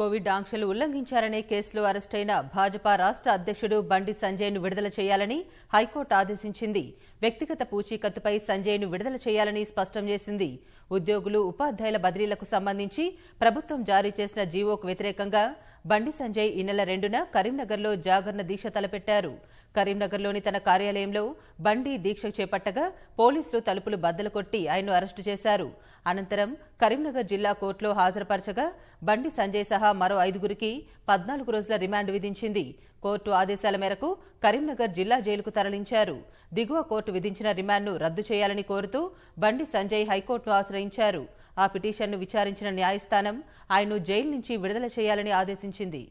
Covid ఆంక్షలు ఉల్లంఘించారనే కేసులో అరెస్టైన భాజపా రాష్ట అధ్యక్షుడు బండి సంజయ్ను విడుదల చేయాలని హైకోర్టు ఆదేశించింది వ్యక్తిగత పూచీకత్తుపై సంజయ్ను విడుదల చేయాలని స్పష్టం చేసింది ఉద్యోగులు ఉపాధ్యాయుల బదిలీలకు సంబంధించి ప్రభుత్వం జారీ చేసిన జీవోకు వ్యతిరేకంగా బండి సంజయ్ ఈ నెల రెండున కరీంనగర్లో జాగరణ దీక్ష తలపెట్టారు కరీంనగర్లోని తన కార్యాలయంలో బండి దీక్ష చేపట్టగా పోలీసులు తలుపులు బద్దలు కొట్టి ఆయన్ను అరెస్టు చేశారు అనంతరం కరీంనగర్ జిల్లా కోర్టులో హాజరుపరచగా బండి సంజయ్ సహా మరో ఐదుగురికి పద్నాలుగు రోజుల రిమాండ్ విధించింది కోర్టు ఆదేశాల మేరకు కరీంనగర్ జిల్లా జైలుకు తరలించారు దిగువ కోర్టు విధించిన రిమాండ్ను రద్దు చేయాలని కోరుతూ బండి సంజయ్ హైకోర్టును ఆశ్రయించారు ఆ పిటిషన్ను విచారించిన న్యాయస్థానం ఆయన్ను జైలు నుంచి విడుదల చేయాలని ఆదేశించింది